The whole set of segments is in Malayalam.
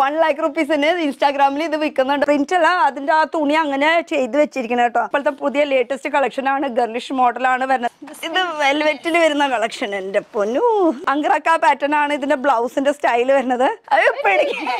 വൺ ലാക്ക് റുപ്പീസിന് ഇൻസ്റ്റാഗ്രാമിൽ ഇത് വിൽക്കുന്നുണ്ട് പ്രിന്റ് അല്ല അതിന്റെ ആ തുണി അങ്ങനെ ചെയ്ത് വെച്ചിരിക്കണം കേട്ടോ ഇപ്പോഴത്തെ പുതിയ ലേറ്റസ്റ്റ് കളക്ഷൻ ആണ് ഗർലിഷ് മോഡൽ ആണ് വരുന്നത് ഇത് വെൽവെറ്റിൽ വരുന്ന കളക്ഷൻ എന്റെ പൊന്നു അങ്കറക്ക പാറ്റേൺ ആണ് ഇതിന്റെ ബ്ലൗസിന്റെ സ്റ്റൈൽ വരുന്നത് അത് പിടിക്കാൻ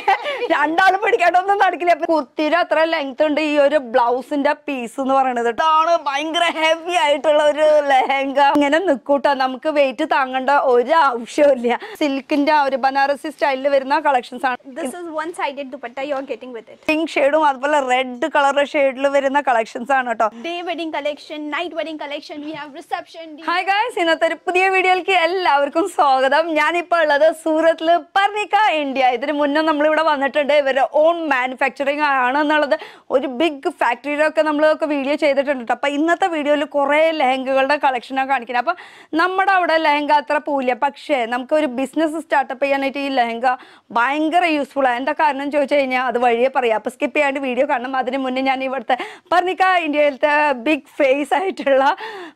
രണ്ടാളും പിടിക്കാണ്ടൊന്നും നടക്കില്ല കുത്തിര അത്ര ലെങ്ത് ഉണ്ട് ഈ ഒരു ബ്ലൗസിന്റെ പീസ് എന്ന് പറയുന്നത് ഇതാണ് ഭയങ്കര ഹെവി ആയിട്ടുള്ള ഒരു ലെഹങ്ക ഇങ്ങനെ നിൽക്കൂട്ടോ നമുക്ക് വെയിറ്റ് താങ്ങേണ്ട ഒരു ആവശ്യമില്ല സിൽക്കിന്റെ ആ ഒരു ബനാറസി സ്റ്റൈലിൽ വരുന്ന കളക്ഷൻസ് ആണ് this is is one sided dupatta you are getting with it pink shade ഉം അതുപോലെ റെഡ് കളർ ഷെയ്ഡിൽ വരുന്ന കളക്ഷൻസ് ആണ് കേട്ടോ day wedding collection night wedding collection we have reception hi guys ഇന്നത്തെ ഒരു പുതിയ വീഡിയോയിലേക്ക് എല്ലാവർക്കും സ്വാഗതം ഞാനിപ്പോൾ ഉള്ളത് സൂറത്തിൽ പർണിക്ക ഇന്ത്യ ഇതിന് മുന്നേ നമ്മളിവിടെ വന്നിട്ടുണ്ട് ഇവരുടെ ഓൺ മാനുഫാക്ചറിങ് ആണെന്നുള്ളത് ഒരു ബിഗ് ഫാക്ടറിയിലൊക്കെ നമ്മളൊക്കെ വീഡിയോ ചെയ്തിട്ടുണ്ട് അപ്പം ഇന്നത്തെ വീഡിയോയിൽ കുറേ ലെഹങ്കകളുടെ കളക്ഷനാണ് കാണിക്കുന്നത് അപ്പം നമ്മുടെ അവിടെ ലെഹങ്ക അത്ര പോവില്ല പക്ഷേ നമുക്ക് ഒരു ബിസിനസ് സ്റ്റാർട്ടപ്പ് ചെയ്യാനായിട്ട് ഈ ലെഹങ്ക ഭയങ്കര യൂസ്ഫുൾ ആയ ఎంత కారణం జో చెయ్యని అది వళ్ళే పరియా అప స్కిప్ యాంటి వీడియో కన్నా మద్రి మున్న నేను ఇవడత పర్నిక ఇండియా ఇల్ట బిగ్ ఫేస్ ఐటల్లా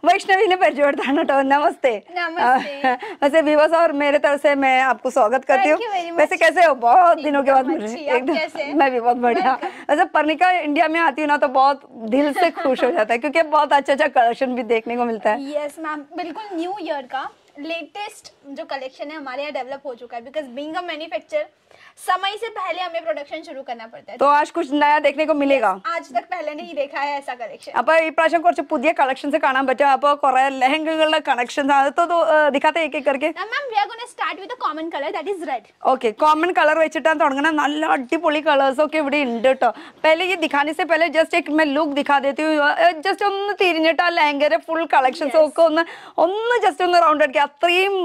వైష్ణవిని పరిచయం చేస్తాను టో నమస్తే నమస్తే వెసే వివర్స్ అవర్ మేరే తరఫ్ సే మే ఆప్కో స్వాగత్ కర్తి హు వెసే కైసే హో బహత్ దినో కే baad మరే ఏక్దం కైసే హే మే బి బహత్ బడ్హా అచా పర్నిక ఇండియా మే ఆతి హు నా తో బహత్ దిల్ సే ఖుష్ హో జాతా హు క్యుకి బహత్ అచ్చా అచ్చా కలెక్షన్ బి దేఖనే కో మిల్తా హై yes ma'am bilkul new year ka latest jo collection hai hamare ya develop ho chuka hai because being a manufacturer समय से पहले हमें प्रोडक्शन शुरू करना पड़ता है तो आज कुछ नया देखने को मिलेगा आज तक पहले नहीं देखा है ऐसा कलेक्शन अब ये प्राशन कुछ पुडिया कलेक्शंस കാണാൻ പറ്റാ അപ്പോൾ കുറേ ലഹങ്കകളുടെ കളക്ഷൻസ് സാധാരണ दिखाते एक एक करके ma'am we gonna start with the common colour that is red okay common colour വെച്ചിട്ട് ആണ തുടങ്ങണം നല്ല അടിപൊളി കളേഴ്സ് ഒക്കെ ഇവിടെ ഉണ്ട് ട്ടോ पहले ये കാണാനേ സേ പഹലേ ജസ്റ്റ് एक मैं लुक दिखा देती हूं जस्ट ओनली തിരിണട്ട ലഹങ്കകളുടെ ഫുൾ കളക്ഷൻസ് ഓക്കേ ഒന്ന് ഒന്ന് ജസ്റ്റ് ഒന്ന് റൗണ്ട് അറ്റ് അതിം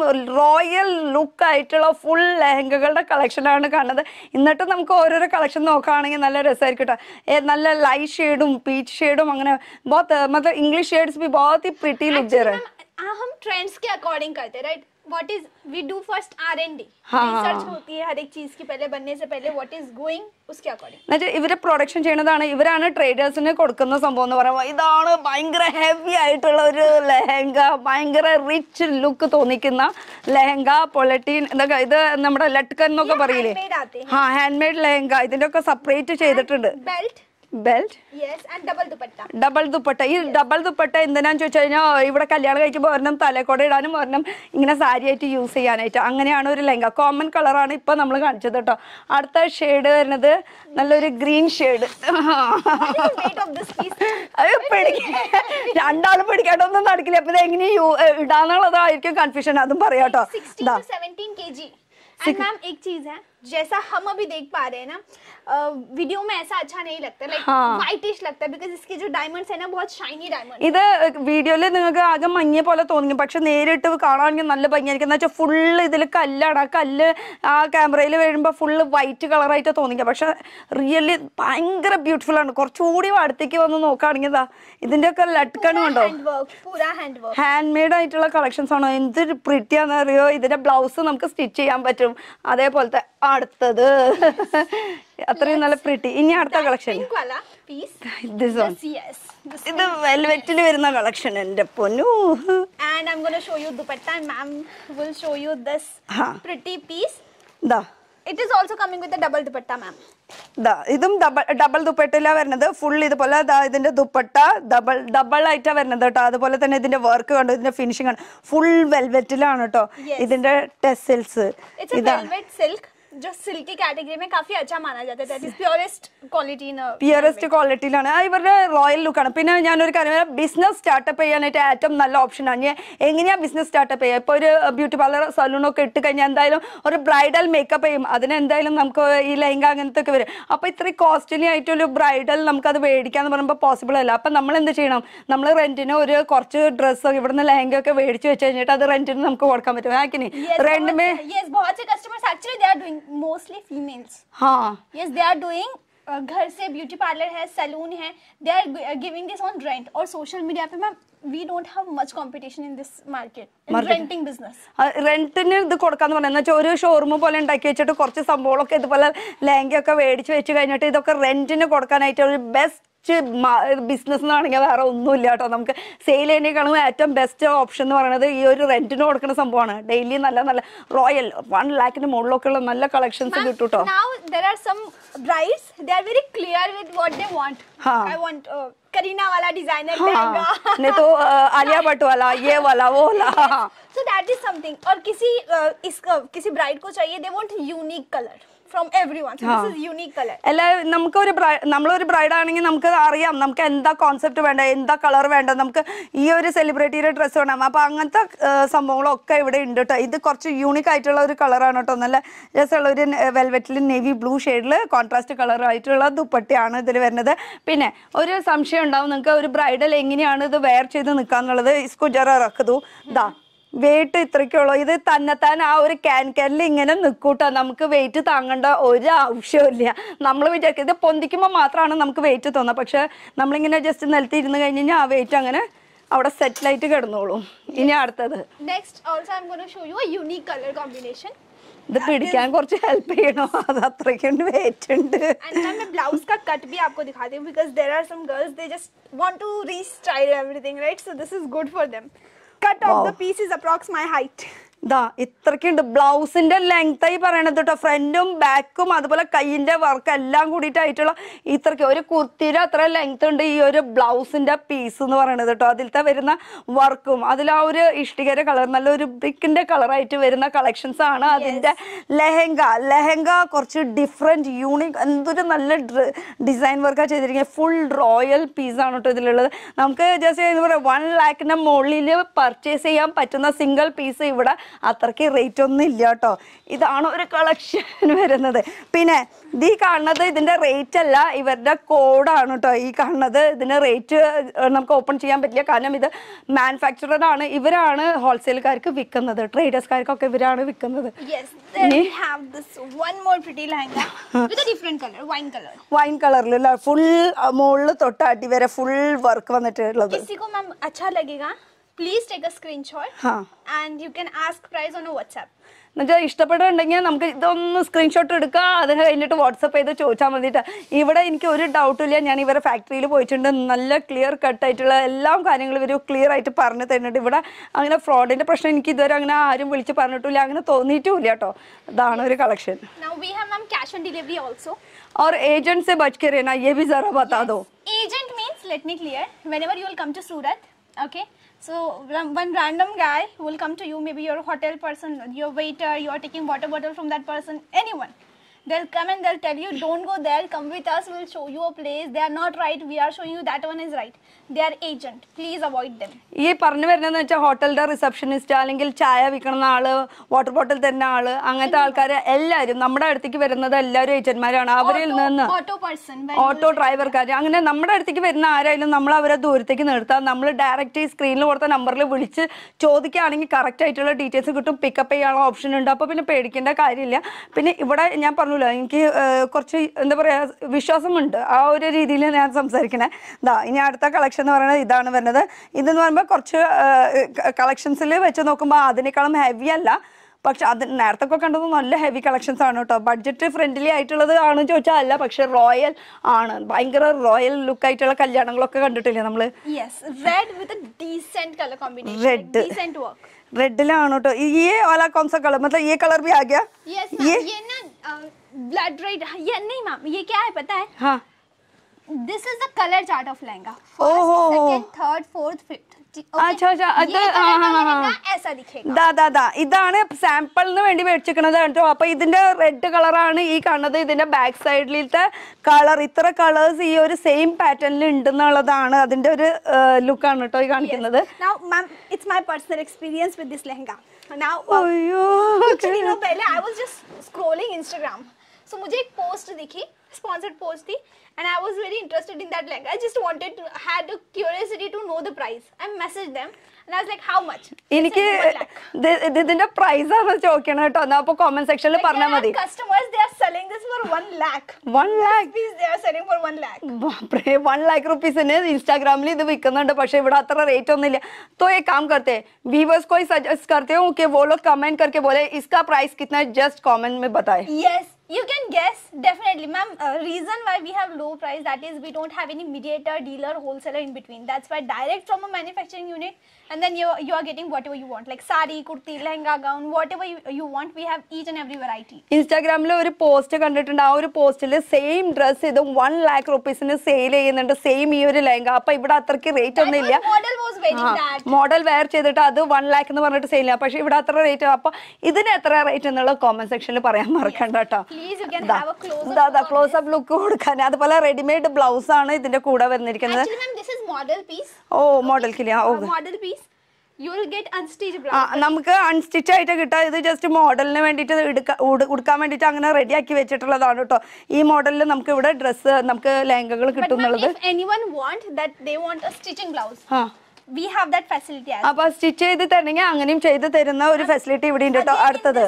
റോയൽ ലുക്ക് ആയിട്ടുള്ള ഫുൾ ലഹങ്കകളുടെ കളക്ഷൻ ആണ് കളക്ഷനാണ് കാണുന്നത് എന്നിട്ട് നമുക്ക് ഓരോരോ കളക്ഷൻ നോക്കുകയാണെങ്കിൽ നല്ല രസമായിരിക്കും കേട്ടോ നല്ല ലൈറ്റ് ഷെയ്ഡും പീച്ച് ഷെയ്ഡും അങ്ങനെ बहुत मतलब इंग्लिश शेड्स भी बहुत ही प्रिटी लुक दे रहे हैं हम ट्रेंड्स के what is we do first R&D research होती है हर एक चीज की पहले बनने से पहले व्हाट इज गोइंग उसके अकॉर्डिंग എന്നിട്ട് ഇവരെ പ്രൊഡക്ഷൻ ചെയ്യുന്നതാണ് ഇവരാണ് ട്രേഡേഴ്സിന് കൊടുക്കുന്ന സംഭവം എന്ന് പറയുമ്പോൾ ഇതാണ് ഭയങ്കര ഹെവി ആയിട്ടുള്ള ഒരു ലെഹങ്ക ഭയങ്കര റിച്ച് ലുക്ക് തോന്നിക്കുന്ന ലെഹങ്ക പൊളറ്റീൻ എന്തൊക്കെ ഇത് നമ്മുടെ ലട്കൻ എന്നൊക്കെ പറയില്ലേ ആ ഹാൻഡ് മെയ്ഡ് ലെഹങ്ക ഇതിന്റെ ഒക്കെ സെപ്പറേറ്റ് ചെയ്തിട്ടുണ്ട് ബെൽറ്റ് ബെൽറ്റ് ഡബിൾ ദുപ്പട്ട ഈ ഡബിൾ ദുപ്പട്ട എന്തിനാന്ന് ചോദിച്ചു കഴിഞ്ഞാൽ ഇവിടെ കല്യാണം കഴിക്കുമ്പോൾ ഒരെണ്ണം തലക്കോട ഇടാനും ഒരെണ്ണം ഇങ്ങനെ സാരി ആയിട്ട് യൂസ് ചെയ്യാനായിട്ട് അങ്ങനെയാണ് ഒരു ലെങ്ക കോമൺ കളറാണ് ഇപ്പൊ നമ്മൾ കാണിച്ചത് കേട്ടോ അടുത്ത ഷെയ്ഡ് വരുന്നത് നല്ലൊരു ഗ്രീൻ ഷെയ്ഡ് രണ്ടാൾ പിടിക്കാണ്ടൊന്നും നടക്കില്ല അപ്പൊ ഇത് എങ്ങനെ ഇടാന്നുള്ളതായിരിക്കും കൺഫ്യൂഷൻ അതും പറയാം കേട്ടോ സെവൻറ്റീൻ കെ ജി മാം जैसा हम अभी देख पा रहे हैं ना वीडियो में ऐसा अच्छा नहीं लगता लाइक हाँ. वाइटिश लगता है बिकॉज इसके जो डायमंड्स है ना बहुत शाइनी shiny इधर वीडियो വീഡിയോയിൽ നിങ്ങൾക്ക് ആകെ മഞ്ഞ പോലെ തോന്നി പക്ഷെ നേരിട്ട് കാണാൻ നല്ല ഭംഗിയായിരിക്കും എന്ന് വെച്ചാൽ ഫുള്ള് ഇതിൽ കല്ലാണ് ആ കല്ല് ആ ക്യാമറയിൽ വരുമ്പോൾ ഫുൾ വൈറ്റ് കളർ ആയിട്ട് തോന്നിക്ക പക്ഷെ റിയലി ഭയങ്കര ബ്യൂട്ടിഫുൾ ആണ് കുറച്ചുകൂടി അടുത്തേക്ക് വന്ന് നോക്കുകയാണെങ്കിൽ ഇതാ ഇതിൻ്റെ ഒക്കെ ലട്ടക്കണ് കണ്ടോ ഹാൻഡ് മെയ്ഡ് ആയിട്ടുള്ള കളക്ഷൻസ് ആണോ എന്ത് പ്രിറ്റിയാണെന്ന് അറിയോ ഇതിന്റെ ബ്ലൗസ് നമുക്ക് സ്റ്റിച്ച് ചെയ്യാൻ പറ്റും അതേപോലത്തെ അടുത്തത് അത്രയും നല്ല പ്രിട്ടി ഇനി അടുത്ത കളക്ഷൻ ഇത് വെൽവെറ്റിൽ വരുന്ന കളക്ഷൻ എന്റെ പൊന്നു and I gonna show ma'am will show ദാ it is with double ma'am ദാ ഇതും ഡബിൾ ഡബിൾ വരുന്നത് ഫുൾ ഇതുപോലെ ദാ ഇതിന്റെ ദുപ്പട്ട ഡബിൾ ഡബിൾ ആയിട്ടാ വരുന്നത് കേട്ടോ അതുപോലെ തന്നെ ഇതിന്റെ വർക്ക് കണ്ടു ഇതിന്റെ ഫിനിഷിംഗ് ആണ് ഫുൾ വെൽവെറ്റിലാണ് കേട്ടോ ഇതിന്റെ ടെസിൽസ് ഇതാണ് സിൽക്ക് जो സിൽക്കി കാറ്റഗറി में काफी अच्छा माना जाता है that is purest quality in purest ക്വാളിറ്റിയിലാണ് ആ ഇവരുടെ റോയൽ ലുക്കാണ് പിന്നെ ഞാനൊരു കാര്യം പറയാം ബിസിനസ് സ്റ്റാർട്ടപ്പ് ചെയ്യാനായിട്ട് ഏറ്റവും നല്ല ഓപ്ഷനാണ് ഞാൻ എങ്ങനെയാ ബിസിനസ് സ്റ്റാർട്ടപ്പ് ചെയ്യുക ഇപ്പോൾ ഒരു ബ്യൂട്ടി പാർലർ സലൂണൊക്കെ ഇട്ട് കഴിഞ്ഞാൽ എന്തായാലും ഒരു ബ്രൈഡൽ മേക്കപ്പ് ചെയ്യും അതിന് എന്തായാലും നമുക്ക് ഈ ലഹങ്ക അങ്ങനത്തെ ഒക്കെ വരും അപ്പോൾ ഇത്രയും കോസ്റ്റ്ലി ആയിട്ടൊരു ബ്രൈഡൽ നമുക്കത് മേടിക്കാന്ന് പറയുമ്പോൾ പോസിബിൾ അല്ല അപ്പം നമ്മൾ എന്ത് ചെയ്യണം നമ്മൾ റെന്റിന് ഒരു കുറച്ച് ഡ്രസ്സ് ഇവിടുന്ന് ലഹങ്ക ഒക്കെ മേടിച്ച് വെച്ച് കഴിഞ്ഞിട്ട് അത് റെന്റിന് നമുക്ക് കൊടുക്കാൻ പറ്റും ആക്കിനി റെന്റിന് बहुत से customers actually they are doing mostly females हाँ यस दे आर डूइंग घर से ब्यूटी पार्लर है सैलून है they are giving this on rent और सोशल मीडिया पे ma'am we don't have much competition in this market renting business റെന്റിന് ഇത് കൊടുക്കാന്ന് പറയുന്നത് വെച്ചാൽ ഒരു ഷോറൂം പോലെ ഉണ്ടാക്കി വെച്ചിട്ട് കുറച്ച് സംഭവങ്ങളൊക്കെ ഇതുപോലെ ലഹങ്ക ഒക്കെ മേടിച്ച് വെച്ച് കഴിഞ്ഞിട്ട് ഇതൊക്കെ റെന്റിന് കൊടുക്കാനായിട്ട് ഒരു ബെസ്റ്റ് കുറച്ച് ബിസിനസ് ആണെങ്കിൽ വേറെ ഒന്നുമില്ല കേട്ടോ നമുക്ക് സെയിൽ ചെയ്യുന്നതിനേക്കാളും ഏറ്റവും ബെസ്റ്റ് ഓപ്ഷൻ എന്ന് പറയുന്നത് ഈ ഒരു റെന്റിന് കൊടുക്കുന്ന സംഭവമാണ് ഡെയിലി നല്ല നല്ല റോയൽ വൺ ലാക്കിന് ഉള്ള നല്ല കളക്ഷൻസ് കിട്ടും കേട്ടോ करीना वाला കോ ചെയ്യേ नहीं तो Alia Bhatt from everyone unique colour അല്ല നമുക്ക് ഒരു നമ്മളൊരു ബ്രൈഡ് ആണെങ്കിൽ നമുക്ക് അറിയാം നമുക്ക് എന്താ കോൺസെപ്റ്റ് വേണ്ട എന്താ കളർ വേണ്ട നമുക്ക് ഈ ഒരു സെലിബ്രിറ്റിയുടെ ഡ്രസ്സ് വേണം അപ്പൊ അങ്ങനത്തെ സംഭവങ്ങളൊക്കെ ഇവിടെ ഉണ്ട് കേട്ടോ ഇത് കുറച്ച് യൂണിക് ആയിട്ടുള്ള ഒരു കളറാണ് കേട്ടോ നല്ല രസമുള്ള ഒരു വെൽവെറ്റിൽ നേവി ബ്ലൂ ഷെയ്ഡിൽ കോൺട്രാസ്റ്റ് കളർ ആയിട്ടുള്ള ദുപ്പട്ടിയാണ് ഇതിൽ വരുന്നത് പിന്നെ ഒരു സംശയം ഉണ്ടാവും നിങ്ങൾക്ക് ഒരു ബ്രൈഡൽ എങ്ങനെയാണ് ഇത് വെയർ ചെയ്ത് നിൽക്കാന്നുള്ളത് എന്നുള്ളത് ഇസ്കുജറ റക്കതു ദാ വെയിറ്റ് ഇത്രയ്ക്കുള്ളൂ ഇത് തന്നെ തന്നെ ആ ഒരു ക്യാൻ ഇങ്ങനെ നിൽക്കൂട്ടോ നമുക്ക് വെയിറ്റ് താങ്ങേണ്ട ഒരു ആവശ്യമില്ല നമ്മൾ വിചാരിക്കും ഇത് പൊന്തിക്കുമ്പോൾ മാത്രമാണ് നമുക്ക് വെയിറ്റ് തോന്നുക പക്ഷെ നമ്മളിങ്ങനെ ജസ്റ്റ് നിലത്തി ഇരുന്ന് കഴിഞ്ഞ് കഴിഞ്ഞാൽ ആ വെയിറ്റ് അങ്ങനെ അവിടെ സെറ്റിലായിട്ട് കിടന്നോളൂ ഇനി അടുത്തത് ഇത് പിടിക്കാൻ കുറച്ച് ഹെൽപ്പ് ചെയ്യണോ അത് അത്രയ്ക്കുണ്ട് വെയിറ്റ് ഉണ്ട് ब्लाउज का कट भी आपको दिखाती Cut off wow. the pieces approx my height. ഇതാ ഇത്രക്കുണ്ട് ബ്ലൗസിന്റെ ആയി പറയണത് കേട്ടോ ഫ്രണ്ടും ബാക്കും അതുപോലെ കൈയിന്റെ വർക്ക് എല്ലാം കൂടിയിട്ടായിട്ടുള്ള ഇത്രക്ക് ഒരു കുർത്തിയുടെ അത്ര ലെങ്ത് ഉണ്ട് ഈ ഒരു ബ്ലൗസിന്റെ പീസ് എന്ന് പറയണത് കേട്ടോ അതിലത്തെ വരുന്ന വർക്കും അതിൽ ആ ഒരു ഇഷ്ടികര കളർ നല്ലൊരു ബ്രിക്കിന്റെ കളറായിട്ട് വരുന്ന കളക്ഷൻസ് ആണ് അതിന്റെ ലെഹങ്ക ലെഹങ്ക കുറച്ച് ഡിഫറെന്റ് യൂണിക് എന്തൊരു നല്ല ഡിസൈൻ വർക്കാണ് ചെയ്തിരിക്കുന്നത് ഫുൾ റോയൽ പീസ് ആണ് കേട്ടോ ഇതിലുള്ളത് നമുക്ക് ജസ്റ്റ് പറയാം വൺ ലാക്കിന്റെ മുകളിൽ പർച്ചേസ് ചെയ്യാൻ പറ്റുന്ന സിംഗിൾ പീസ് ഇവിടെ അത്രയ്ക്ക് റേറ്റ് ഒന്നും ഇല്ല കേട്ടോ ഇതാണ് ഒരു കളക്ഷൻ വരുന്നത് പിന്നെ ഈ കാണുന്നത് ഇതിൻ്റെ റേറ്റ് അല്ല ഇവരുടെ കോഡാണ് കേട്ടോ ഈ കാണുന്നത് ഇതിൻ്റെ റേറ്റ് നമുക്ക് ഓപ്പൺ ചെയ്യാൻ പറ്റില്ല കാരണം ഇത് മാനുഫാക്ചറാണ് ഇവരാണ് ഹോൾസെയിൽക്കാർക്ക് വിൽക്കുന്നത് ട്രേഡേഴ്സ്കാർക്കൊക്കെ ഇവരാണ് വിൽക്കുന്നത് വൈൻ കളറിൽ ഫുൾ മുകളിൽ തൊട്ടാട്ടി വരെ ഫുൾ വർക്ക് വന്നിട്ടുള്ളത് please take a and you can ask price on a whatsapp എന്നുവെച്ചാൽ ഇഷ്ടപ്പെട്ടിട്ടുണ്ടെങ്കിൽ നമുക്ക് ഇതൊന്ന് സ്ക്രീൻഷോട്ട് എടുക്കുക അതിന് കഴിഞ്ഞിട്ട് വാട്സപ്പ് ചെയ്ത് ചോദിച്ചാൽ മതിയിട്ട് ഇവിടെ എനിക്ക് ഒരു ഇല്ല ഞാൻ ഇവരെ ഫാക്ടറിയിൽ പോയിട്ടുണ്ട് നല്ല ക്ലിയർ കട്ടായിട്ടുള്ള എല്ലാ കാര്യങ്ങളും ഇവർ ക്ലിയർ ആയിട്ട് പറഞ്ഞു തരുന്നുണ്ട് ഇവിടെ അങ്ങനെ ഫ്രോഡിൻ്റെ പ്രശ്നം എനിക്ക് ഇതുവരെ അങ്ങനെ ആരും വിളിച്ച് പറഞ്ഞിട്ടില്ല അങ്ങനെ തോന്നിയിട്ടുമില്ല കേട്ടോ അതാണ് ഒരു കളക്ഷൻ ഓർ ഏജൻസ് ബച്ച് ഓൾസോ और एजेंट से बच के रहना ये भी जरा बता yes. दो agent means let me clear you will come to Surat okay So one random guy will come to you, maybe your hotel person, your waiter, you are taking water bottle from that person, anyone they'll come and they'll tell you don't go there come with us we'll show you a place they are not right we are showing you that one is right they are agent please avoid them ഈ പറഞ്ഞു വരുന്നതെന്ന് വെച്ചാൽ ഹോട്ടലിന്റെ റിസപ്ഷനിസ്റ്റ് അല്ലെങ്കിൽ ചായ വിൽക്കണ ആള് വാട്ടർ ബോട്ടിൽ തരുന്ന ആള് അങ്ങനത്തെ ആൾക്കാർ എല്ലാരും നമ്മുടെ അടുത്തേക്ക് വരുന്നത് എല്ലാവരും ഏജന്റ്മാരാണ് അവരിൽ നിന്ന് ഓട്ടോ ഡ്രൈവർക്കാർ അങ്ങനെ നമ്മുടെ അടുത്തേക്ക് വരുന്ന ആരായാലും നമ്മൾ അവരെ ദൂരത്തേക്ക് നിർത്താം നമ്മൾ ഡയറക്റ്റ് ഈ സ്ക്രീനിൽ കൊടുത്ത നമ്പറിൽ വിളിച്ച് ചോദിക്കുകയാണെങ്കിൽ കറക്റ്റ് ആയിട്ടുള്ള ഡീറ്റെയിൽസ് കിട്ടും പിക്കപ്പ് ചെയ്യാനുള്ള ഓപ്ഷൻ ഉണ്ട് അപ്പോൾ പിന്നെ പേടിക്കേണ്ട കാര്യമില്ല പിന്നെ ഇവിടെ ഞാൻ പറഞ്ഞു പറ്റൂല എനിക്ക് കുറച്ച് എന്താ പറയാ വിശ്വാസമുണ്ട് ആ ഒരു രീതിയിൽ ഞാൻ സംസാരിക്കണേ ഇതാ ഇനി അടുത്ത കളക്ഷൻ എന്ന് പറയുന്നത് ഇതാണ് വരുന്നത് ഇതെന്ന് പറയുമ്പോൾ കുറച്ച് കളക്ഷൻസിൽ വെച്ച് നോക്കുമ്പോൾ അതിനേക്കാളും ഹെവി അല്ല പക്ഷെ അത് നേരത്തെ ഒക്കെ കണ്ടത് നല്ല ഹെവി കളക്ഷൻസ് ആണ് കേട്ടോ ബഡ്ജറ്റ് ഫ്രണ്ട്ലി ആയിട്ടുള്ളത് ആണ് ചോദിച്ചാൽ അല്ല പക്ഷെ റോയൽ ആണ് ഭയങ്കര റോയൽ ലുക്ക് ആയിട്ടുള്ള കല്യാണങ്ങളൊക്കെ കണ്ടിട്ടില്ലേ നമ്മള് red with decent colour combination red decent work red लानो तो ये मतलब भी ब्लड रेड ये नहीं मैम ये क्या है पता है हाँ this is the colour chart of lehenga first second third fourth fifth അച്ഛാ അച്ഛാ അത് ദാ ദാ ഇതാണ് സാമ്പിളിന് വേണ്ടി മേടിച്ചിരിക്കണത് കേട്ടോ അപ്പൊ ഇതിന്റെ റെഡ് കളറാണ് ഈ കാണുന്നത് ഇതിന്റെ ബാക്ക് സൈഡിലത്തെ കളർ ഇത്ര കളേഴ്സ് ഈ ഒരു സെയിം പാറ്റേണിൽ ഉണ്ടെന്നുള്ളതാണ് അതിന്റെ ഒരു ലുക്കാണ് കേട്ടോ ഈ കാണിക്കുന്നത് it's my personal experience with this lehenga Now, uh, oh, okay. you know, I was just scrolling Instagram. So मुझे एक पोस्ट दिखी स्पॉन्सर्ड पोस्ट थी and I was very interested in that lehenga I just wanted to had a curiosity to know the price I message them and I was like how much इनके दे द प्राइस ಅಂತ ಚೋಕ ಏನೋ ಠಾ ಅಂದೆ அப்ப ಕಾಮೆಂಟ್ ಸೆಕ್ಷನ್ ಅಲ್ಲಿ ಬರ್ಣಾ ಮದಿದು customers they are selling this for 1 lakh 1 lakh piece they are selling for 1 lakh ಬ್ರಹ್ಮ 1 ಲಕ್ಷ ರೂಪೀಸ್ ಇನ್ ಇನ್‌ಸ್ಟಾಗ್ರಾಮ್ ಅಲ್ಲಿ ಇದು ವಿಕ್ಕನ ಅಂತ ಅಷ್ಟೇ ಇವಡೆ ಅತ್ರ ರೇಟ್ ಒಂದಿಲ್ಲ ತೋ ಈ ಕಾಮ್ ಕರ್ತೆ ವಿವರ್ಸ್ کوئی ಸಜೆಸ್ಟ್ ಕರ್ತೆ ಹೋಂ ಕೆ ವೋ ಲೋಗ್ ಕಾಮೆಂಟ್ ಕರ್ಕೆ બોಲೇ इसका प्राइस कितना है जस्ट कमेंट में बताएं yes You can guess definitely ma'am uh, reason why we have low price that is we don't have any mediator, dealer, wholesaler in between. That's why direct from a manufacturing unit and then you you are getting whatever you want like sari kurti lehenga gown whatever you, you want we have each and every variety ഇൻസ്റ്റാഗ്രാമിൽ ഒരു പോസ്റ്റ് കണ്ടിട്ടുണ്ട് ആ ഒരു പോസ്റ്റിൽ സെയിം ഡ്രസ് ഇത് വൺ ലാക്ക് റുപ്പീസിന് സെയിൽ ചെയ്യുന്നുണ്ട് സെയിം ഈ ഒരു ലെഹങ്ക അപ്പൊ ഇവിടെ അത്രയ്ക്ക് റേറ്റ് ഒന്നും ഇല്ല മോഡൽ വെയർ ചെയ്തിട്ട് അത് വൺ ലാക്ക് എന്ന് പറഞ്ഞിട്ട് സെയിൽ ചെയ്യാം പക്ഷെ ഇവിടെ അത്ര റേറ്റ് അപ്പൊ ഇതിന് എത്ര റേറ്റ് എന്നുള്ള കോമന്റ് സെക്ഷനിൽ പറയാൻ മറക്കണ്ട കേട്ടോ ക്ലോസ് അപ്പ് ലുക്ക് കൊടുക്കാൻ അതുപോലെ റെഡിമെയ്ഡ് ബ്ലൗസ് ആണ് ഇതിന്റെ കൂടെ വരുന്നിരിക്കുന്നത് ഓ മോഡൽ കിളിയാ ഓ മോഡൽ പീസ് നമുക്ക് അൺസ്റ്റിച്ച് ആയിട്ട് കിട്ടുക ഇത് ജസ്റ്റ് മോഡലിന് വേണ്ടിയിട്ട് എടുക്കാൻ വേണ്ടിട്ട് അങ്ങനെ റെഡി ആക്കി വെച്ചിട്ടുള്ളതാണ് കേട്ടോ ഈ മോഡലിൽ നമുക്ക് ഇവിടെ ഡ്രസ്സ് നമുക്ക് ലഹങ്കകൾ കിട്ടുന്നുള്ളത് അപ്പൊ സ്റ്റിച്ച് ചെയ്ത് തരണെങ്കിൽ അങ്ങനെയും ചെയ്ത് തരുന്ന ഒരു ഫെസിലിറ്റി ഇവിടെ ഉണ്ട് കേട്ടോ അടുത്തത്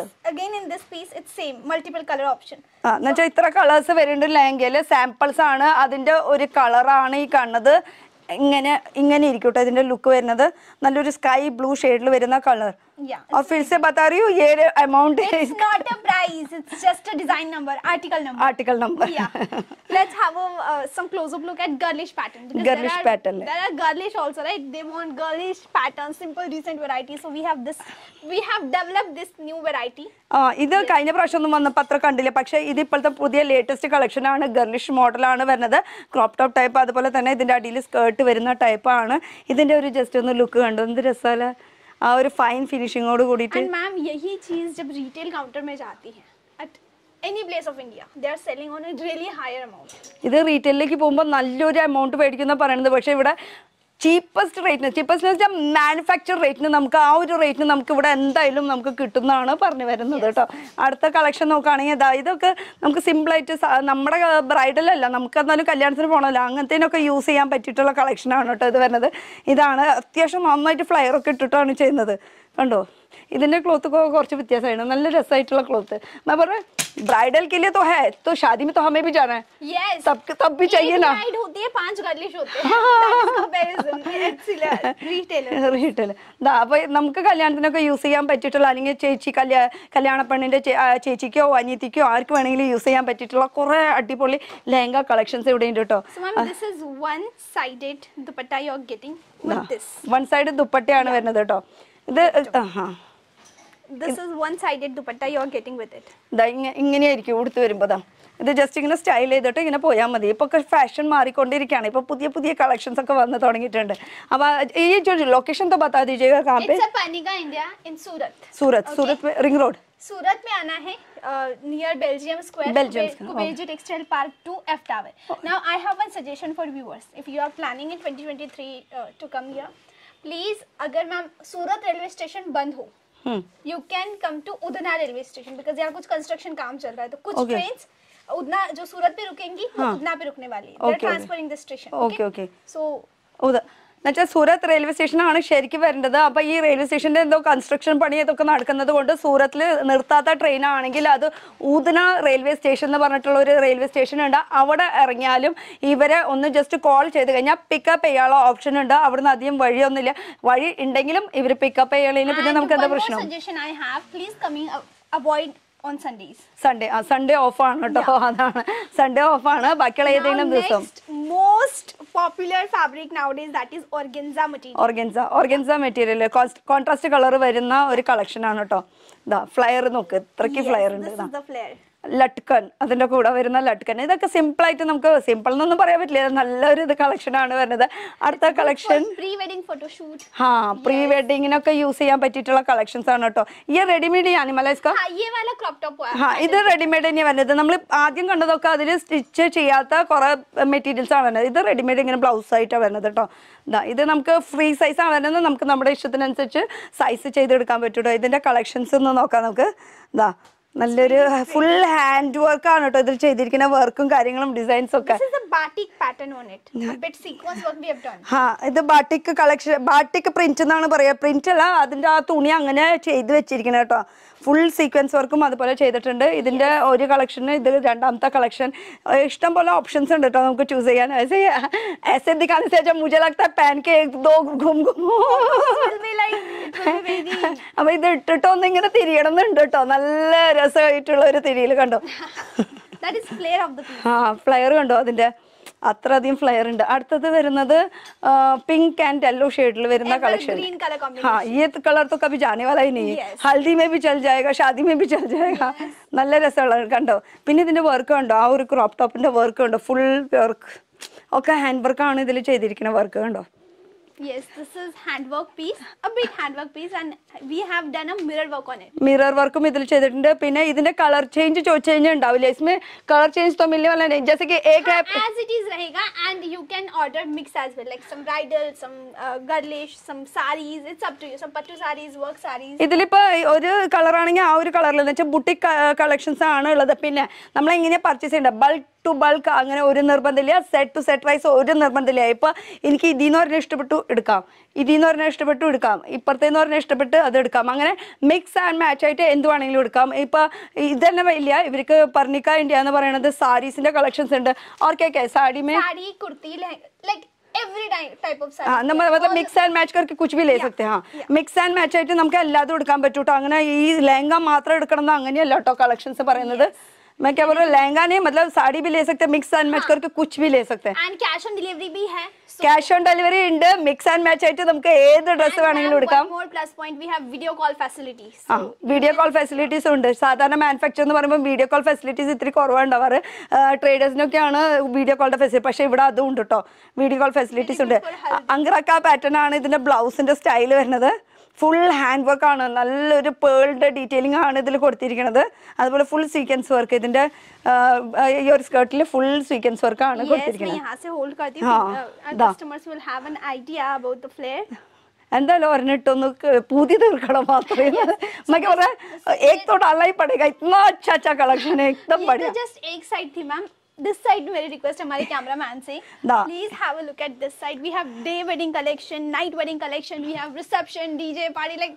എന്നുവെച്ചാൽ ഇത്ര കളേഴ്സ് വരുന്നുണ്ട് ലഹങ്കയില് സാമ്പിൾസ് ആണ് അതിന്റെ ഒരു കളറാണ് ഈ കാണുന്നത് ഇങ്ങനെ ഇങ്ങനെ ഇരിക്കട്ടെ ഇതിൻ്റെ ലുക്ക് വരുന്നത് നല്ലൊരു സ്കൈ ബ്ലൂ ഷെയ്ഡിൽ വരുന്ന കളർ yeah और फिर से बता रही हूँ ये अमाउंट है it's not a price it's just a design number article number article number yeah let's have a uh, some close up look at girlish pattern because girlish there are, pattern there are girlish also right they want girlish pattern simple decent variety so we have this we have developed this new variety ആ ഇത് കഴിഞ്ഞ പ്രാവശ്യം ഒന്നും വന്നപ്പോൾ അത്ര കണ്ടില്ല പക്ഷേ ഇത് ഇപ്പോഴത്തെ പുതിയ ലേറ്റസ്റ്റ് കളക്ഷനാണ് ഗർലിഷ് മോഡലാണ് വരുന്നത് ക്രോപ്പ് ടോപ്പ് ടൈപ്പ് അതുപോലെ തന്നെ ഇതിൻ്റെ അടിയിൽ സ്കേർട്ട് വരുന്ന ടൈപ്പാണ് ഇതിൻ്റെ ഒരു ജസ്റ്റ് ഒന്ന് ലുക്ക് കണ്ടു എന്ത് രസമല്ലേ ആ ഒരു ഫൈൻ ഫിനിഷിംഗോട് കൂടിയിട്ട് മാം യഹി ചീസ് ജബ് റീറ്റെയിൽ കൗണ്ടർ മേ ജാതി ഹൈ at any place of India they are selling on a really higher amount ഇത് റീറ്റെയിലേക്ക് പോകുമ്പോൾ നല്ലൊരു എമൗണ്ട് മേടിക്കുന്ന പറയുന്നത് പക്ഷേ ഇവിടെ ചീപ്പസ്റ്റ് റേറ്റിന് ചീപ്പസ്റ്റ് വെച്ചാൽ മാനുഫാക്ചർ റേറ്റിന് നമുക്ക് ആ ഒരു റേറ്റിന് നമുക്ക് ഇവിടെ എന്തായാലും നമുക്ക് കിട്ടുന്നതാണ് പറഞ്ഞു വരുന്നത് കേട്ടോ അടുത്ത കളക്ഷൻ നോക്കുകയാണെങ്കിൽ അതാ ഇതൊക്കെ നമുക്ക് സിമ്പിളായിട്ട് നമ്മുടെ ബ്രൈഡലല്ല നമുക്ക് എന്തായാലും കല്യാണത്തിന് പോകണമല്ലോ അങ്ങനത്തേനൊക്കെ യൂസ് ചെയ്യാൻ പറ്റിയിട്ടുള്ള കളക്ഷനാണ് കേട്ടോ ഇത് വരുന്നത് ഇതാണ് അത്യാവശ്യം നന്നായിട്ട് ഫ്ലയറൊക്കെ ഇട്ടിട്ടാണ് ചെയ്യുന്നത് കണ്ടോ ഇതിൻ്റെ ക്ലോത്ത് കുറച്ച് വ്യത്യാസമാണ് നല്ല രസമായിട്ടുള്ള ക്ലോത്ത് मैं बोल रहा ब्राइडल के लिए तो है तो शादी में तो हमें भी जाना है yes, तब तब भी चाहिए ना होती है पांच गार्लिश होते हैं റീറ്റെയിൽ ദാ അപ്പോൾ നമുക്ക് കല്യാണത്തിനൊക്കെ യൂസ് ചെയ്യാൻ പറ്റിയിട്ടുള്ള അല്ലെങ്കിൽ ചേച്ചി കല്യാ കല്യാണ പെണ്ണിൻ്റെ ചേച്ചിക്കോ അനിയത്തിക്കോ ആർക്ക് വേണമെങ്കിലും യൂസ് ചെയ്യാൻ പറ്റിയിട്ടുള്ള കുറേ അടിപൊളി ലെഹങ്ക കളക്ഷൻസ് ഇവിടെ ഉണ്ട് കേട്ടോ വൺ സൈഡ് ദുപ്പട്ടയാണ് വരുന്നത് കേട്ടോ ഇത് ആ this is one sided dupatta you are getting with it ദാ ഇങ്ങനെയായിരിക്കും ഉടുത്ത് വരുമ്പോൾ ഇത് ജസ്റ്റ് ഇങ്ങനെ സ്റ്റൈൽ ചെയ്തിട്ട് ഇങ്ങനെ പോയാൽ മതി ഇപ്പോൾ ഒക്കെ ഫാഷൻ മാറിക്കൊണ്ടിരിക്കുകയാണ് ഇപ്പോൾ പുതിയ പുതിയ കളക്ഷൻസ് ഒക്കെ വന്ന് തുടങ്ങിയിട്ടുണ്ട് അപ്പോൾ ഈ ലൊക്കേഷൻ തോ ബത്താ ദീജിയേഗാ കാ പേ Parnika India in Surat Surat Surat ring road Surat में आना है near Belgium square Kuberji textile park two F tower now I have one suggestion for viewers if you are planning in 2023 to come here please अगर मैम सूरत रेलवे स्टेशन बंद हो you can come to Udhna railway station because यहाँ कुछ कंस्ट्रक्शन काम चल रहा है तो कुछ okay. ट्रेन उधना जो सूरत पे रुकेंगी हाँ. उधना पे रुकने वाली है transferring station okay okay so उधर എന്നുവെച്ചാൽ സൂറത്ത് റെയിൽവേ സ്റ്റേഷനാണ് ശരിക്കും വരേണ്ടത് അപ്പോൾ ഈ റെയിൽവേ സ്റ്റേഷന്റെ എന്തോ കൺസ്ട്രക്ഷൻ പണി ഇതൊക്കെ നടക്കുന്നത് കൊണ്ട് സൂറത്തിൽ നിർത്താത്ത ആണെങ്കിൽ അത് ഊതന റെയിൽവേ സ്റ്റേഷൻ എന്ന് പറഞ്ഞിട്ടുള്ള ഒരു റെയിൽവേ സ്റ്റേഷൻ ഉണ്ട് അവിടെ ഇറങ്ങിയാലും ഇവരെ ഒന്ന് ജസ്റ്റ് കോൾ ചെയ്ത് കഴിഞ്ഞാൽ പിക്കപ്പ് ചെയ്യാനുള്ള ഓപ്ഷൻ ഉണ്ട് അവിടെ നിന്ന് അധികം വഴിയൊന്നുമില്ല വഴി ഉണ്ടെങ്കിലും ഇവർ പിക്കപ്പ് ചെയ്യലിന് പിന്നെ നമുക്ക് എന്താ പ്രശ്നം സൺഡേ ആ സൺഡേ ഓഫ് ആണ് കേട്ടോ അതാണ് സൺഡേ ഓഫ് ആണ് ബാക്കിയുള്ള ഏതെങ്കിലും ദിവസം most popular fabric nowadays that is organza material organza organza material contrast colour വരുന്ന ഒരു കളക്ഷൻ ആണ് കേട്ടോ ഇതാ ഫ്ലയർ നോക്ക് ഇത്രയ്ക്ക് ഫ്ലയർ ഉണ്ട് ഫ്ലയർ ലട്ടുക്കൻ അതിൻ്റെ കൂടെ വരുന്ന ലട്ടുക്കൻ ഇതൊക്കെ സിമ്പിൾ ആയിട്ട് നമുക്ക് സിമ്പിൾ എന്നൊന്നും പറയാൻ പറ്റില്ല നല്ലൊരു ഇത് കളക്ഷനാണ് വരുന്നത് അടുത്ത കളക്ഷൻ പ്രീ വെഡിങ് ഫോട്ടോഷൂട്ട് ആ പ്രീ വെഡിങ്ങിനൊക്കെ യൂസ് ചെയ്യാൻ പറ്റിയിട്ടുള്ള കളക്ഷൻസ് ആണ് കേട്ടോ ഈ റെഡിമെയ്ഡ് അനിമലൈസ് ആ ഇത് റെഡിമെയ്ഡ് തന്നെയാണ് വരുന്നത് നമ്മൾ ആദ്യം കണ്ടതൊക്കെ അതിൽ സ്റ്റിച്ച് ചെയ്യാത്ത കുറെ മെറ്റീരിയൽസ് ആണ് വരുന്നത് ഇത് റെഡിമെയ്ഡ് ഇങ്ങനെ ബ്ലൗസ് ആയിട്ടാണ് വരുന്നത് കേട്ടോ ഇത് നമുക്ക് ഫ്രീ സൈസ് ആണ് വരുന്നത് നമുക്ക് നമ്മുടെ ഇഷ്ടത്തിനനുസരിച്ച് സൈസ് ചെയ്തെടുക്കാൻ പറ്റുമോ ഇതിൻ്റെ കളക്ഷൻസ് ഒന്ന് നോക്കാം നമുക്ക് എന്താ നല്ലൊരു ഫുൾ ഹാൻഡ് വർക്ക് ആണ് കേട്ടോ ഇതിൽ ചെയ്തിരിക്കുന്ന വർക്കും കാര്യങ്ങളും ഡിസൈൻസ് ഒക്കെ ഇത് ബാട്ടിക് കളക്ഷൻ ബാട്ടിക് പ്രിന്റ് എന്നാണ് പറയാ പ്രിന്റ് അല്ല അതിന്റെ ആ തുണി അങ്ങനെ ചെയ്ത് വെച്ചിരിക്കുന്നത് കേട്ടോ ഫുൾ സീക്വൻസ് വർക്കും അതുപോലെ ചെയ്തിട്ടുണ്ട് ഇതിന്റെ ഒരു കളക്ഷന് ഇത് രണ്ടാമത്തെ കളക്ഷൻ ഇഷ്ടം പോലെ ഓപ്ഷൻസ് ഉണ്ട് കേട്ടോ നമുക്ക് ചൂസ് ചെയ്യാൻ ऐसे ऐसे दिखाने से अच्छा मुझे അപ്പൊ ഇത് ഇട്ടിട്ടൊന്നിങ്ങനെ തിരിയണമെന്നുണ്ട് കേട്ടോ നല്ല രസമായിട്ടുള്ള ഒരു തിരിയിൽ കണ്ടോ ആ ഫ്ലയർ കണ്ടോ അതിന്റെ അത്ര അധികം ഫ്ലയർ ഉണ്ട് അടുത്തത് വരുന്നത് പിങ്ക് ആൻഡ് യെല്ലോ ഷെയ്ഡിൽ വരുന്ന കളക്ഷൻ ആ ഈ കളർ തൊക്കെ അഭി ഹൽദി മേ ബി ചൽ ജായക ഷാദി മേ ബി ചൽ ജായക നല്ല രസമുള്ള കണ്ടോ പിന്നെ ഇതിന്റെ വർക്ക് ഉണ്ടോ ആ ഒരു ക്രോപ്പ് ടോപ്പിന്റെ വർക്ക് ഉണ്ടോ ഫുൾ വർക്ക് ഒക്കെ ഹാൻഡ് വർക്കാണ് ഇതിൽ ചെയ്തിരിക്കുന്ന വർക്ക് കണ്ടോ Yes, this is handwork piece, a big handwork piece, and we have done a mirror work on it. Mirror work को मिडल चेदर इंडे पीने इतने color change चो change इंडा विले इसमें color change तो मिलने वाला नहीं जैसे कि एक है as it is रहेगा and you can order mix as well like some bridal, some girlish, some sarees, it's up to you some patu sarees, work sarees. इतने पर और जो color आने के आउट रे color लेने चाहे boutique collections है आना लगता पीने हमारे इंगेने purchase इंडा bulk ടു ബൾക്ക് അങ്ങനെ ഒരു നിർബന്ധമില്ല സെറ്റ് ടു സെറ്റ് വൈസ് ഒരു നിർബന്ധമില്ല ഇപ്പൊ എനിക്ക് ഇതിന്ന് പറഞ്ഞാൽ ഇഷ്ടപ്പെട്ടു എടുക്കാം ഇതിന്ന് പറഞ്ഞാൽ ഇഷ്ടപ്പെട്ടു എടുക്കാം ഇപ്പുറത്തേന്ന് പറഞ്ഞാൽ ഇഷ്ടപ്പെട്ട് അത് എടുക്കാം അങ്ങനെ മിക്സ് ആൻഡ് മാച്ച് ആയിട്ട് എന്ത് വേണമെങ്കിലും എടുക്കാം ഇപ്പൊ ഇത് തന്നെ വലിയ ഇവർക്ക് പർണിക്ക ഇന്ത്യ എന്ന് പറയുന്നത് സാരീസിന്റെ കളക്ഷൻസ് ഉണ്ട് ഓർക്കെ സാഡി മേ കുർത്തി ലൈക്ക് मतलब मिक्स एंड मैच करके कुछ भी ले सकते हैं മിക്സ് ആൻഡ് മാച്ച് ആയിട്ട് നമുക്ക് എല്ലാതും എടുക്കാൻ പറ്റൂട്ടോ അങ്ങനെ ഈ ലഹങ്ക മാത്രം എടുക്കണം അങ്ങനെയല്ല കേട്ടോ കളക്ഷൻസ് പറയുന്നത് मैं क्या बोल रहा हूँ लहंगा नहीं मतलब साड़ी भी ले सकते हैं मिक्स एंड मैच करके कुछ भी ले सकते हैं ആൻഡ് ക്യാഷ് ഓൺ ഡെലിവറി ബി ഹേ ക്യാഷ് ഓൺ ഡെലിവറി ഉണ്ട് മിക്സ് ആൻഡ് മാച്ച് ആയിട്ട് നമുക്ക് ഏത് ഡ്രസ്സ് വേണമെങ്കിലും എടുക്കാം more plus point we have video call facilities ആ വീഡിയോ കോൾ ഫെസിലിറ്റീസ് ഉണ്ട് സാധാരണ മാനുഫാക്ചർ എന്ന് പറയുമ്പോൾ വീഡിയോ കോൾ ഫെസിലിറ്റീസ് ഇത്തിരി കുറവുണ്ടാവാറ് ട്രേഡേഴ്സിനൊക്കെയാണ് വീഡിയോ കോളിന്റെ ഫെസിലിറ്റി പക്ഷേ ഇവിടെ അതും ഉണ്ട് കേട്ടോ വീഡിയോ കോൾ ഫെസിലിറ്റീസ് ഉണ്ട് അങ്ക്രക്ക പാറ്റേൺ ആണ് ഇതിന്റെ ബ്ലൗസിന്റെ സ്റ്റൈൽ വരുന്നത് ഫുൾ ഹാൻഡ് വർക്ക് ആണ് നല്ലൊരു പേൾഡ് ഡീറ്റെയിലിംഗ് ആണ് ഇതിൽ കൊടുത്തിരിക്കുന്നത് അതുപോലെ ഫുൾ സീക്വൻസ് വർക്ക് ഇതിന്റെ ഈ ഒരു സ്കേർട്ടിൽ ഫുൾ സീക്വൻസ് വർക്ക് ആണ് കൊടുത്തിരിക്കുന്നത് uh, എന്തായാലും ഒരെണ്ണിട്ടൊന്ന് പൂതി തീർക്കണം മാത്രമേ मैं कह रहा है एक तो डालना ही पड़ेगा this side मेरी request हमारे cameraman से please have a look at this side we have day wedding collection night wedding collection we have reception DJ party like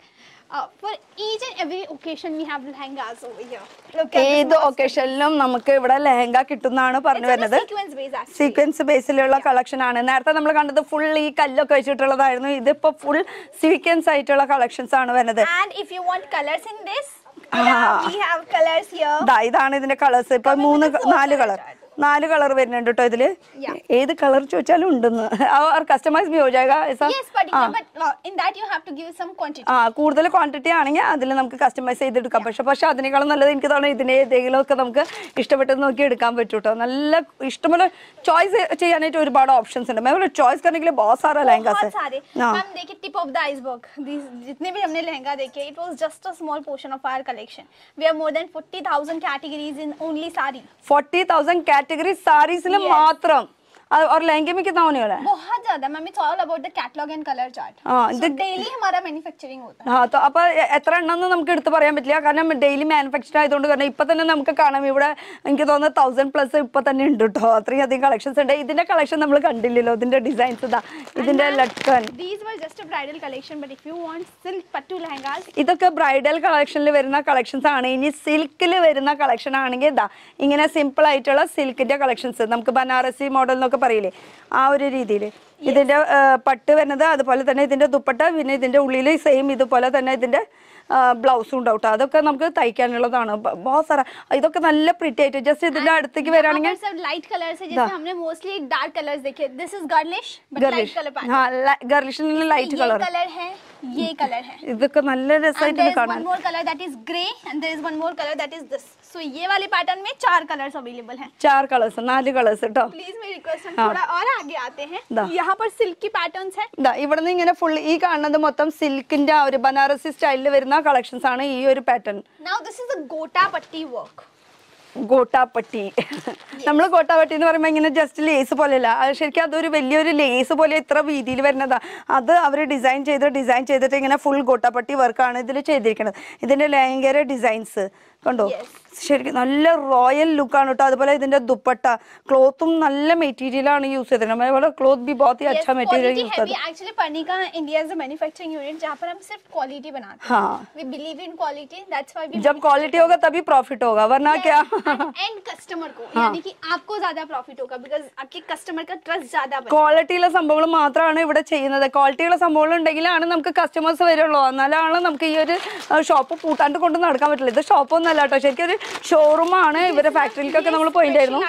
for each and every occasion we have lehengas over here ഏത് ഒക്കേഷനിലും നമുക്ക് ഇവിടെ ലെഹങ്ക കിട്ടുന്നതാണ് പറഞ്ഞു വരുന്നത് സീക്വൻസ് ബേസിലുള്ള കളക്ഷൻ ആണ് നേരത്തെ നമ്മൾ കണ്ടത് ഫുൾ ഈ കല്ലൊക്കെ വെച്ചിട്ടുള്ളതായിരുന്നു ഇതിപ്പോ ഫുൾ സീക്വൻസ് ആയിട്ടുള്ള കളക്ഷൻസ് ആണ് വരുന്നത് and if you want colours in this ഇതാണ് ഇതിന്റെ കളേഴ്സ് ഇപ്പൊ മൂന്ന് നാല് കളർ നാല് കളർ വരുന്നുണ്ട് കേട്ടോ ഇതില് ഏത് കളർ ചോദിച്ചാലും ഉണ്ടെന്ന് കസ്റ്റമൈസ് uh, കൂടുതൽ ക്വാണ്ടിറ്റി ആണെങ്കിൽ അതിൽ നമുക്ക് കസ്റ്റമൈസ് ചെയ്തെടുക്കാം പക്ഷെ പക്ഷെ അതിനേക്കാളും നല്ലത് എനിക്ക് തോന്നുന്നു ഇതിന് ഏതെങ്കിലും ഒക്കെ നമുക്ക് ഇഷ്ടപ്പെട്ടത് നോക്കി എടുക്കാൻ പറ്റും കേട്ടോ നല്ല ഇഷ്ടമുള്ള ചോയ്സ് ചെയ്യാനായിട്ട് ഒരുപാട് ഓപ്ഷൻസ് ഉണ്ട് മാം ചോയ്സ് കറണെങ്കിൽ ബോസ് ആറ് ലഹങ്കാസ് जितने भी കാറ്റഗറി സാരീസിൽ മാത്രം और लहंगे में कितना होने वाला है बहुत ज्यादा ma'am it's all about the catalogue and colour chart हां डेली हमारा मैन्युफैक्चरिंग होता है हां तो അപ്പോൾ എത്ര ഉണ്ടെന്ന് നമുക്ക് എടുത്ത് പറയാൻ പറ്റില്ല കാരണം ഡെയിലി മാനുഫാക്ചർ ആയതുകൊണ്ട് കാരണം ഇപ്പം തന്നെ നമുക്ക് കാണാം ഇവിടെ എനിക്ക് തോന്നുന്നത് തൗസൻഡ് പ്ലസ് ഇപ്പം തന്നെ ഉണ്ട് കേട്ടോ അത്രയും അധികം കളക്ഷൻസ് ഉണ്ട് ഇതിന്റെ കളക്ഷൻ നമ്മൾ കണ്ടില്ലല്ലോ ഇതിന്റെ ഡിസൈൻസ് ഇതാ ഇതിന്റെ uh, ലട്ടൻ ഇതൊക്കെ ബ്രൈഡൽ കളക്ഷനിൽ വരുന്ന കളക്ഷൻസ് ആണ് ഇനി സിൽക്കിൽ വരുന്ന കളക്ഷൻ ആണെങ്കിൽ ഇതാ ഇങ്ങനെ സിമ്പിൾ ആയിട്ടുള്ള സിൽക്കിന്റെ കളക്ഷൻസ് നമുക്ക് ബനാറസി മോഡൽ എന്നൊക്കെ പറയില്ലേ ആ ഒരു രീതിയിൽ ഇതിന്റെ പട്ട് വരുന്നത് അതുപോലെ തന്നെ ഇതിന്റെ ദുപ്പട്ട പിന്നെ ഇതിന്റെ ഉള്ളിൽ സെയിം ഇതുപോലെ തന്നെ ഇതിന്റെ ബ്ലൗസും ഉണ്ടാവും അതൊക്കെ നമുക്ക് തയ്ക്കാനുള്ളതാണ് ബോസ് ഇതൊക്കെ നല്ല പ്രിറ്റി ആയിട്ട് ജസ്റ്റ് ഇതിന്റെ അടുത്തേക്ക് വരാണെങ്കിൽ ലൈറ്റ് കളർ ഇതൊക്കെ നല്ല രസമായിട്ട് കാണാൻ सो so, ये वाले पैटर्न में चार कलर्स अवेलेबल हैं चार कलर्स നാല് കളേഴ്സ് കേട്ടോ പ്ലീസ് മേ റിക്വസ്റ്റ് थोड़ा और आगे आते हैं यहाँ पर सिल्क की पैटर्न्स हैं ദാ ഇവിടുന്ന് ഇങ്ങനെ ഫുൾ ഈ കാണുന്നത് മൊത്തം സിൽക്കിന്റെ ആ ഒരു ബനാറസി സ്റ്റൈലിൽ വരുന്ന കളക്ഷൻസ് ആണ് ഈ ഒരു pattern now this is a gotapatti work gotapatti നമ്മൾ ഗോട്ടാപ്പട്ടി എന്ന് പറയുമ്പോൾ ഇങ്ങനെ ജസ്റ്റ് ലേസ് പോലെയല്ല അത് ശരിക്കും അതൊരു വലിയൊരു ലേസ് പോലെ ഇത്ര വീതിയിൽ വരുന്നതാ അത് അവർ ഡിസൈൻ ചെയ്ത് ഡിസൈൻ ചെയ്തിട്ട് ഇങ്ങനെ ഫുൾ ഗോട്ടാപ്പട്ടി വർക്കാണ് ഇതിൽ ചെയ്തിരിക്കുന്നത് ഇതിൻ്റെ ലയങ്കര ഡിസൈൻസ് കണ്ടോ ശരിക്കും നല്ല റോയൽ ലുക്കാണ് കേട്ടോ അതുപോലെ ഇതിന്റെ ദുപ്പട്ട ക്ലോത്തും നല്ല മെറ്റീരിയൽ ആണ് യൂസ് ചെയ്തത് ക്ലോത്ത് ബി बहुत ही अच्छा मटेरियल यूज करते हैं एक्चुअली पनी का इंडिया इज मैन्युफैक्चरिंग यूनिट जहां पर हम सिर्फ क्वालिटी बनाते हैं we believe in quality that's why जब क्वालिटी होगा तभी प्रॉफिट होगा वरना क्या एंड कस्टमर को यानी कि आपको ज्यादा प्रॉफिट होगा बिकॉज़ आपके कस्टमर का ट्रस्ट ज्यादा ക്വാളിറ്റിയുള്ള സംഭവങ്ങൾ മാത്രമാണ് ഇവിടെ ചെയ്യുന്നത് ക്വാളിറ്റിയുള്ള സംഭവങ്ങൾ ഉണ്ടെങ്കിലാണ് നമുക്ക് കസ്റ്റമേഴ്സ് വരുള്ളൂ എന്നാലാണ് നമുക്ക് ഈ ഒരു ഷോപ്പ് കൂട്ടാണ്ട് കൊണ്ട് നടക്കാൻ പറ്റില്ല ഇത് ഒന്നും എന്നല്ല കേട്ടോ ശരിക്കും ഒരു ഷോറൂം ആണ് ഇവരുടെ ഫാക്ടറിയിലേക്കൊക്കെ നമ്മൾ പോയിട്ടായിരുന്നു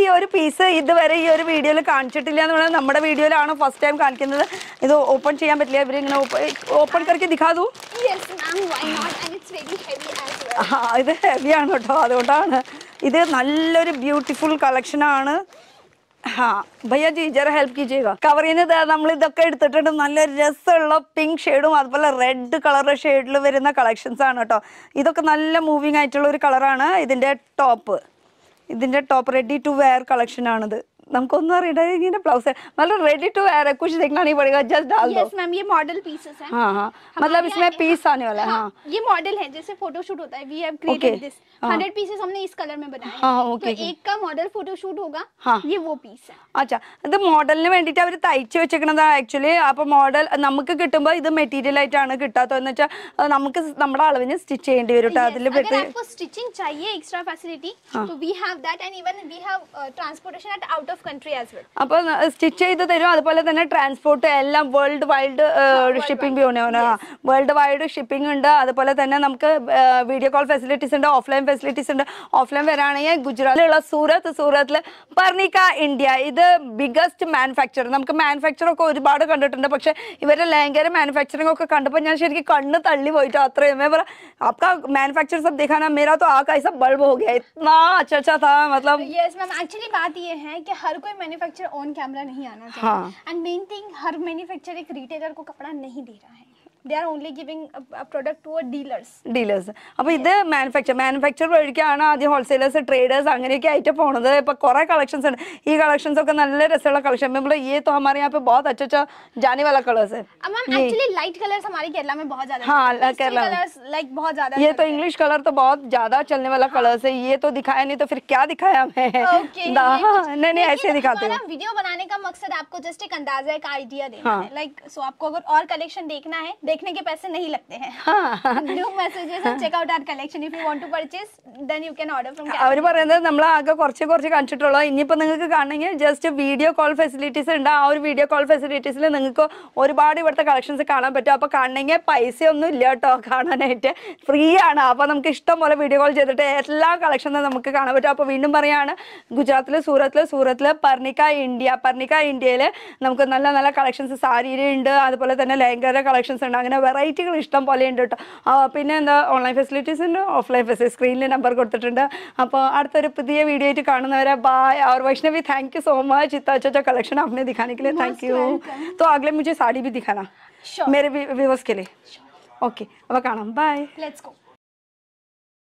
ഈ ഒരു ഇതുവരെ ഈ ഒരു വീഡിയോയിൽ കാണിച്ചിട്ടില്ല എന്ന് പറഞ്ഞാൽ നമ്മുടെ വീഡിയോയിലാണ് ഫസ്റ്റ് ടൈം കാണിക്കുന്നത് ഇത് ഓപ്പൺ ചെയ്യാൻ പറ്റില്ല ഇവർ ഇങ്ങനെ ഓപ്പൺ കറിക്ക് ദിഖാതു ഇത് ഹെവിയാണ് കേട്ടോ അതുകൊണ്ടാണ് ഇത് നല്ലൊരു ബ്യൂട്ടിഫുൾ കളക്ഷനാണ് ഹാ ഭയ്യാജി ജറ ഹെൽപ്പ് കീജിയേഗാ കവറിന് നമ്മൾ ഇതൊക്കെ എടുത്തിട്ടുണ്ട് നല്ല രസമുള്ള പിങ്ക് ഷെയ്ഡും അതുപോലെ റെഡ് കളർ ഷെയ്ഡിൽ വരുന്ന കളക്ഷൻസ് ആണ് കേട്ടോ ഇതൊക്കെ നല്ല മൂവിങ് ആയിട്ടുള്ള ഒരു കളറാണ് ഇതിൻ്റെ ടോപ്പ് ഇതിൻ്റെ top ready to wear collection ആണിത് നമുക്കൊന്ന് അര ഇടാ ഇതിന്റെ ബ്ലൗസ് വളരെ റെഡി ടു വേർ ആണ് കുଛି എടുക്കാനേ വേണ്ടി വരും ജസ്റ്റ് डाल ദെസ് മാം ഈ മോഡൽ പീസസ് ആണ് हां हां मतलब इसमें पीस आने वाला है हां ये मॉडल है जैसे फोटो शूट होता है we have created this 100 pieces हमने इस कलर में बनाए हैं तो एक का मॉडल फोटो शूट होगा ये वो पीस है अच्छा मतलब मॉडल ने വേണ്ടിട്ട് ऑलरेडी तयിച്ചു വെച്ചിട്ടുണ്ടോ एक्चुअली आप मॉडल നമുക്ക് കിട്ടുമ്പോൾ ദി മെറ്റീരിയൽ ഐറ്റാണ് കിട്ടಾತോ എന്ന് വെച്ചാൽ നമുക്ക് നമ്മുടെ അലവനെ സ്റ്റിച്ച് ചെയ്യിക്കേണ്ടി വരുട്ടോ അതില് പെട്ടാ സ്റ്റിച്ചിങ് ചായ extra facility so we have that and even we have transportation to out of country as well അപ്പോൾ സ്റ്റിച്ച് ചെയ്ത് തരും അതുപോലെ തന്നെ ട്രാൻസ്പോർട്ട് എല്ലാം worldwide shipping worldwide shipping ഉണ്ട് അതുപോലെ തന്നെ നമുക്ക് വീഡിയോ കോൾ ഫെസിലിറ്റീസ് ഉണ്ട് ഓഫ്ലൈൻ ഫെസിലിറ്റീസ് ഉണ്ട് ഓഫ്ലൈൻ വരാണെങ്കിൽ ഗുജറാത്തിലുള്ള സൂറത്ത് സൂറത്തിൽ പർണിക്ക ഇന്ത്യ ഇത് ബിഗസ്റ്റ് മാനുഫാക്ചർ നമുക്ക് മാനുഫാക്ചർ ഒക്കെ ഒരുപാട് കണ്ടിട്ടുണ്ട് പക്ഷെ ഇവരുടെ ലൈംഗിക മാനുഫാക്ചറിംഗ് ഒക്കെ കണ്ടപ്പോൾ ഞാൻ ശരിക്കും കണ്ണ് തള്ളി പോയിട്ടോ അത്രയും പറ आपका मैन्युफैक्चर सब दिखाना मेरा ആ കൈസ ബൾബ് ഹോ हो गया അച്ഛാ अच्छा अच्छा था मतलब यस मैम एक्चुअली बात ये है कि हर कोई मैन्युफैक्चर ऑन कैमरा नहीं आना चाहिए एंड मेन थिंग हर मैन्युफैक्चर एक रिटेलर को कपड़ा नहीं दे रहा है they are only giving a, a product to a dealers dealers അപ്പോൾ ഇത് മാനുഫാക്ചർ മാനുഫാക്ചർ വഴിക്കാണ് ആദ്യം ഹോൾസെയിലേഴ്സ് ട്രേഡേഴ്സ് അങ്ങനെയൊക്കെ ആയിട്ട് പോണത് ഇപ്പോൾ കുറേ കളക്ഷൻസ് ഉണ്ട് ഈ കളക്ഷൻസ് ഒക്കെ നല്ല രസമുള്ള കളക്ഷൻ uh, मतलब हाँ, ये तो हमारे यहाँ पे बहुत अच्छा अच्छा जाने वाला कलर्स है मैम एक्चुअली लाइट कलर्स हमारे केरला में बहुत ज्यादा हाँ केरला कलर्स लाइक बहुत ज्यादा ये तो इंग्लिश कलर तो बहुत ज्यादा चलने वाला कलर्स हाँ। है ये तो दिखाया नहीं तो फिर क्या दिखाया हमें नहीं नहीं ऐसे दिखाते हैं वीडियो बनाने का मकसद आपको जस्ट एक अंदाजा एक आइडिया देना हाँ। है लाइक सो आपको अगर और कलेक्शन देखना है देखने के पैसे नहीं लगते हैं do messages check out our collection if you want to purchase then you can order from our പറയുന്നത് നമ്മൾ ആകെ കുറച്ച് കുറച്ച് കാണിച്ചിട്ടുള്ളൂ ഇനിയിപ്പോൾ നിങ്ങൾക്ക് കാണണമെങ്കിൽ ജസ്റ്റ് വീഡിയോ കോൾ ഫെസിലിറ്റീസ് ഉണ്ട് ആ ഒരു വീഡിയോ കോൾ ഫെസിലിറ്റീസിൽ നിങ്ങൾക്ക് ഒരുപാട് ഇവിടുത്തെ കളക്ഷൻസ് കാണാൻ പറ്റും അപ്പോൾ കാണണമെങ്കിൽ പൈസയൊന്നും ഇല്ല കേട്ടോ കാണാനായിട്ട് ഫ്രീ ആണ് അപ്പോൾ നമുക്ക് ഇഷ്ടം പോലെ വീഡിയോ കോൾ ചെയ്തിട്ട് എല്ലാ കളക്ഷനും നമുക്ക് കാണാൻ പറ്റും അപ്പോൾ വീണ്ടും പറയാണ് ഗുജറാത്തിൽ സൂറത്തിൽ സൂറത്തിൽ പർണിക്ക ഇന്ത്യ പർണിക്ക ഇന്ത്യയിൽ നമുക്ക് നല്ല നല്ല കളക്ഷൻസ് സാരിയിലുണ്ട് അതുപോലെ തന്നെ ലഹങ്കയുടെ കളക്ഷൻസ് ഉണ്ട് അങ്ങനെ വെറൈറ്റികൾ ഇഷ്ടം പോലെ ഉണ്ട് കേട്ടോ പിന്നെ എന്താ ഓൺലൈൻ ഫെസിലിറ്റീസ് ഉണ്ട് ഓഫ്ലൈൻ ഫെസിലിറ്റി സ്ക്രീനിൽ നമ്പർ കൊടുത്തിട്ടുണ്ട് അപ്പോൾ അടുത്തൊരു പുതിയ വീഡിയോ ആയിട്ട് കാണുന്നവരെ ബായ് और Vaishnavi thank you so much इतना കളക്ഷൻ അപ്നെ कलेक्शन आपने दिखाने के लिए थैंक यू तो अगले मुझे साड़ी भी दिखाना sure. मेरे के लिए ओके अब കാണാം ബൈ ലെറ്റ്സ് ഗോ